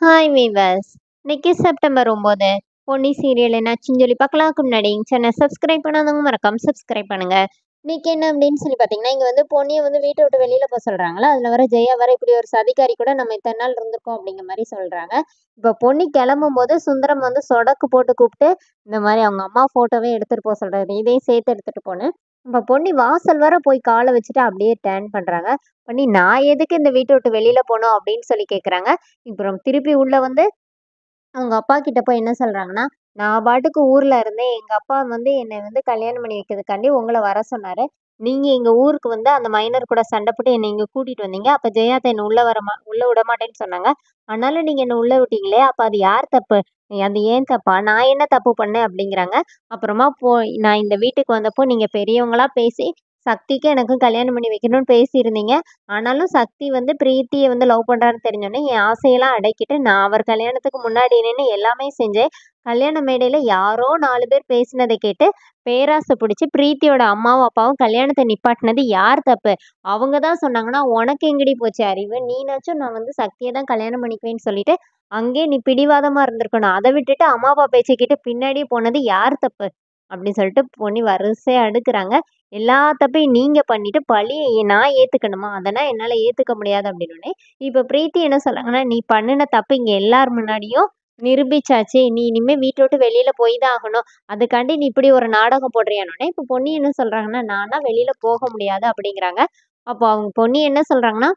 hi viewers இன்னைக்கு September ஒம்பது Ponni serial என்னாச்சுன்னு சொல்லி பார்க்கலாம் முன்னாடி சேனல் சப்ஸ்கிரைப் பண்ணாதவங்க மறக்காம சப்ஸ்கிரைப் பண்ணுங்க இன்னைக்கு என்ன அப்படின்னு சொல்லி பார்த்தீங்கன்னா இங்கே வந்து பொன்னியை வந்து வீட்டை விட்டு வெளியில் போக சொல்கிறாங்களா அதில் வர ஜெயா வர இப்படி ஒரு சதிகாரி கூட நம்ம இத்தனை நாள் இருந்திருக்கோம் அப்படிங்கிற மாதிரி சொல்கிறாங்க இப்போ பொன்னி கிளம்பும் போது சுந்தரம் வந்து சொடக்கு போட்டு கூப்பிட்டு இந்த மாதிரி அவங்க அம்மா ஃபோட்டோவே எடுத்துகிட்டு போக சொல்கிறாரு இதையும் சேர்த்து எடுத்துகிட்டு போனேன் நம்ம பொண்ணி வாசல் வர போய் காலை வச்சுட்டு அப்படியே டேர்ன் பண்ணுறாங்க பண்ணி நான் எதுக்கு இந்த வீட்டை விட்டு வெளியில் போனோம் அப்படின்னு சொல்லி கேட்குறாங்க இப்போ திருப்பி உள்ளே வந்து அவங்க அப்பா கிட்ட போய் என்ன சொல்கிறாங்கன்னா நான் பாட்டுக்கு ஊரில் இருந்தேன் எங்கள் அப்பா வந்து என்னை வந்து கல்யாணம் பண்ணி வைக்கிறதுக்காண்டி உங்களை வர சொன்னார் நீங்கள் எங்கள் ஊருக்கு வந்து அந்த மைனர் கூட சண்டை போட்டு என்னை இங்கே கூட்டிகிட்டு வந்தீங்க அப்போ ஜெயாதா என்னை உள்ளே வரமா உள்ளே விடமாட்டேன்னு சொன்னாங்க அதனால நீங்கள் என்னை உள்ளே விட்டீங்களே அப்போ அது யார் தப்பு அது ஏன் தப்பா நான் என்ன தப்பு பண்ணேன் அப்படிங்கிறாங்க அப்புறமா போ நான் இந்த வீட்டுக்கு வந்தப்போ நீங்கள் பெரியவங்களாக பேசி சக்திக்கு எனக்கும் கல்யாணம் பண்ணி வைக்கணும்னு பேசியிருந்தீங்க ஆனாலும் சக்தி வந்து பிரீத்தியை வந்து லவ் பண்ணுறான்னு தெரிஞ்சோடனே என் ஆசையெல்லாம் அடைக்கிட்டு நான் அவர் கல்யாணத்துக்கு முன்னாடி நின்று எல்லாமே செஞ்சேன் கல்யாண மேடையில் யாரோ நாலு பேர் பேசினதை கேட்டு பேராசை பிடிச்சி பிரீத்தியோட அம்மாவும் அப்பாவும் கல்யாணத்தை நிப்பாட்டினது யார் தப்பு அவங்க தான் சொன்னாங்கன்னா உனக்கு எங்கடி போச்சு அறிவு நீனாச்சும் நான் வந்து சக்தியை தான் கல்யாணம் பண்ணிக்குவேன்னு சொல்லிட்டு அங்கேயே நீ பிடிவாதமாக இருந்திருக்கணும் அதை விட்டுட்டு அம்மா அப்பா பேச்சை பின்னாடி பின்னாடியே போனது யார் தப்பு அப்படின்னு சொல்லிட்டு பொண்ணி வரிசையாக அடுக்குறாங்க எல்லா தப்பையும் நீங்கள் பண்ணிவிட்டு பழியை நான் ஏற்றுக்கணுமா அதெல்லாம் என்னால் ஏற்றுக்க முடியாது அப்படின்னோடனே இப்போ பிரீத்தி என்ன சொல்கிறாங்கன்னா நீ பண்ணின தப்பு இங்கே எல்லார் முன்னாடியும் நிரூபிச்சாச்சு நீ இனிமேல் வீட்டை விட்டு வெளியில் போய் தான் ஆகணும் அதுக்காண்டி நீ இப்படி ஒரு நாடகம் போடுறியானோடனே இப்போ பொன்னி என்ன சொல்கிறாங்கன்னா நானா வெளியில் போக முடியாது அப்படிங்கிறாங்க அப்போ அவங்க பொன்னி என்ன சொல்கிறாங்கன்னா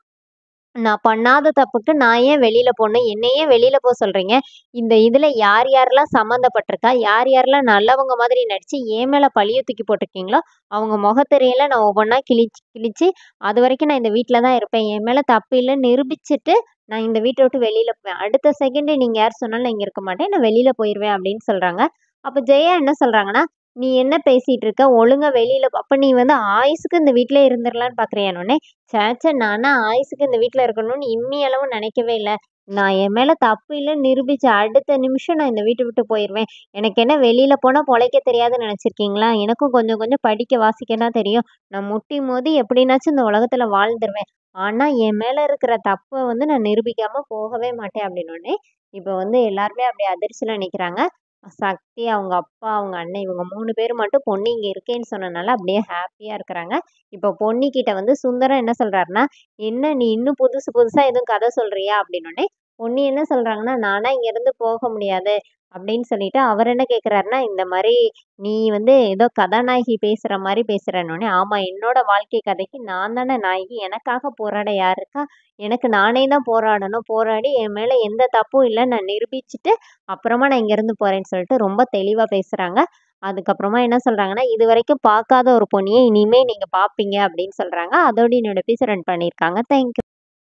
நான் பண்ணாத தப்புக்கு நான் ஏன் வெளியில போனேன் என்னையே வெளியில போக சொல்றீங்க இந்த இதுல யார் யாரெல்லாம் சம்மந்தப்பட்டிருக்கா யார் யாரெல்லாம் நல்லவங்க மாதிரி நடிச்சு ஏன் மேல பழிய தூக்கி போட்டிருக்கீங்களோ அவங்க முகத்திரையில நான் ஒவ்வொன்றா கிழிச்சு கிழிச்சு அது வரைக்கும் நான் இந்த வீட்டில தான் இருப்பேன் என் மேல தப்பு இல்லைன்னு நிரூபிச்சுட்டு நான் இந்த வீட்டை விட்டு வெளியில போவேன் அடுத்த செகண்ட் நீங்க யார் சொன்னாலும் நான் இங்க இருக்க மாட்டேன் நான் வெளியில போயிடுவேன் அப்படின்னு சொல்றாங்க அப்ப ஜெயா என்ன சொல்றாங்கன்னா நீ என்ன பேசிகிட்டு இருக்க ஒழுங்காக வெளியில் அப்போ நீ வந்து ஆயுசுக்கு இந்த வீட்டில் இருந்துடலான்னு பார்க்குறியானோடனே சேச்சே நானா ஆயுசுக்கு இந்த வீட்டில் இருக்கணும்னு இம்மியளவும் நினைக்கவே இல்லை நான் என் மேலே தப்பு இல்லைன்னு நிரூபித்த அடுத்த நிமிஷம் நான் இந்த வீட்டை விட்டு போயிடுவேன் எனக்கு என்ன வெளியில் போனால் பொழைக்க தெரியாதுன்னு நினச்சிருக்கீங்களா எனக்கும் கொஞ்சம் கொஞ்சம் படிக்க வாசிக்க தான் தெரியும் நான் முட்டி மோதி எப்படின்னாச்சும் இந்த உலகத்தில் வாழ்ந்துருவேன் ஆனால் என் மேலே இருக்கிற தப்பை வந்து நான் நிரூபிக்காமல் போகவே மாட்டேன் அப்படின்னோடனே இப்போ வந்து எல்லாருமே அப்படி அதிர்ச்சியில் நிற்கிறாங்க சக்தி அவங்க அப்பா அவங்க அண்ணன் இவங்க மூணு பேர் மட்டும் பொண்ணு இங்கே இருக்கேன்னு சொன்னனால அப்படியே ஹாப்பியாக இருக்கிறாங்க இப்போ பொன்னிக்கிட்ட வந்து சுந்தரம் என்ன சொல்கிறாருன்னா என்ன நீ இன்னும் புதுசு புதுசாக எதுவும் கதை சொல்கிறியா அப்படின்னோடனே பொண்ணு என்ன சொல்கிறாங்கன்னா நானாக இங்கேருந்து போக முடியாது அப்படின்னு சொல்லிட்டு அவர் என்ன கேட்குறாருன்னா இந்த மாதிரி நீ வந்து ஏதோ கதாநாயகி பேசுகிற மாதிரி பேசுகிறேன்னொடனே ஆமாம் என்னோட வாழ்க்கை கதைக்கு நான் தானே நாயகி எனக்காக போராட யார் இருக்கா எனக்கு நானே தான் போராடணும் போராடி என் மேலே எந்த தப்பும் இல்லை நான் நிரூபிச்சுட்டு அப்புறமா நான் இங்கேருந்து போகிறேன்னு சொல்லிட்டு ரொம்ப தெளிவாக பேசுகிறாங்க அதுக்கப்புறமா என்ன சொல்கிறாங்கன்னா இது வரைக்கும் பார்க்காத ஒரு பொண்ணியை இனிமேல் நீங்கள் பார்ப்பீங்க அப்படின்னு சொல்கிறாங்க அதோடு என்னோட எபிசோட் ரன் பண்ணியிருக்காங்க தேங்க்யூ